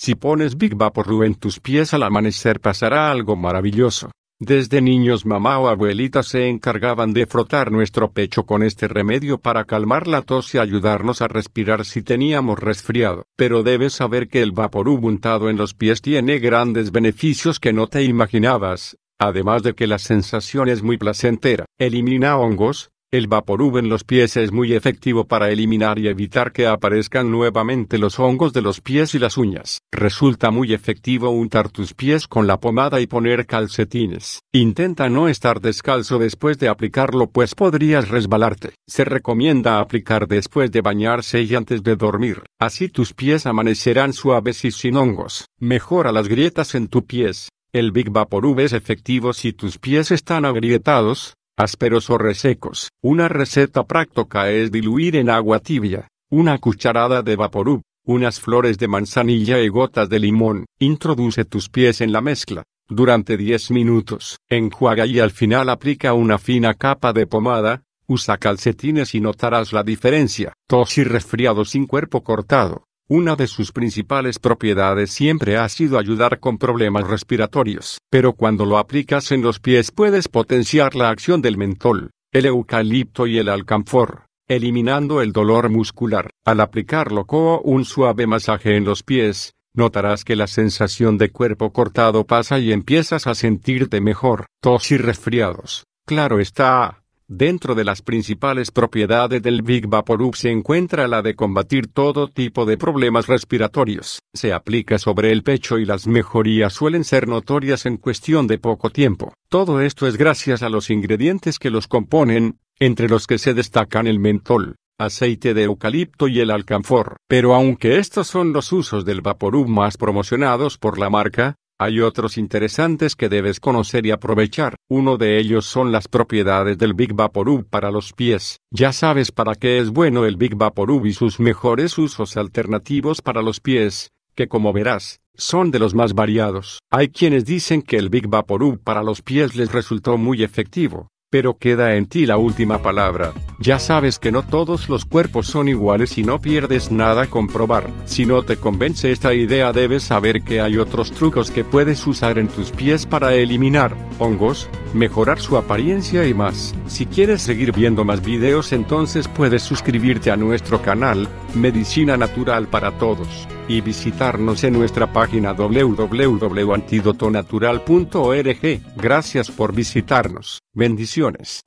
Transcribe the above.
Si pones Big Vaporru en tus pies al amanecer pasará algo maravilloso. Desde niños mamá o abuelita se encargaban de frotar nuestro pecho con este remedio para calmar la tos y ayudarnos a respirar si teníamos resfriado. Pero debes saber que el vapor untado en los pies tiene grandes beneficios que no te imaginabas, además de que la sensación es muy placentera. Elimina hongos, el Vaporub en los pies es muy efectivo para eliminar y evitar que aparezcan nuevamente los hongos de los pies y las uñas. Resulta muy efectivo untar tus pies con la pomada y poner calcetines. Intenta no estar descalzo después de aplicarlo pues podrías resbalarte. Se recomienda aplicar después de bañarse y antes de dormir. Así tus pies amanecerán suaves y sin hongos. Mejora las grietas en tu pies. El Big Vaporub es efectivo si tus pies están agrietados, ásperos o resecos. Una receta práctica es diluir en agua tibia una cucharada de vaporub, unas flores de manzanilla y gotas de limón. Introduce tus pies en la mezcla durante 10 minutos. Enjuaga y al final aplica una fina capa de pomada. Usa calcetines y notarás la diferencia. Tos y resfriado sin cuerpo cortado. Una de sus principales propiedades siempre ha sido ayudar con problemas respiratorios, pero cuando lo aplicas en los pies puedes potenciar la acción del mentol, el eucalipto y el alcanfor, eliminando el dolor muscular. Al aplicarlo con un suave masaje en los pies, notarás que la sensación de cuerpo cortado pasa y empiezas a sentirte mejor. Tos y resfriados. Claro está, Dentro de las principales propiedades del Big Vaporub se encuentra la de combatir todo tipo de problemas respiratorios. Se aplica sobre el pecho y las mejorías suelen ser notorias en cuestión de poco tiempo. Todo esto es gracias a los ingredientes que los componen, entre los que se destacan el mentol, aceite de eucalipto y el alcanfor. Pero aunque estos son los usos del Vaporub más promocionados por la marca, hay otros interesantes que debes conocer y aprovechar. Uno de ellos son las propiedades del Big Vaporub para los pies. Ya sabes para qué es bueno el Big Vaporub y sus mejores usos alternativos para los pies, que como verás, son de los más variados. Hay quienes dicen que el Big Vaporub para los pies les resultó muy efectivo, pero queda en ti la última palabra. Ya sabes que no todos los cuerpos son iguales y no pierdes nada comprobar. Si no te convence esta idea debes saber que hay otros trucos que puedes usar en tus pies para eliminar hongos, mejorar su apariencia y más. Si quieres seguir viendo más videos entonces puedes suscribirte a nuestro canal, Medicina Natural para Todos y visitarnos en nuestra página www.antidotonatural.org. Gracias por visitarnos. Bendiciones.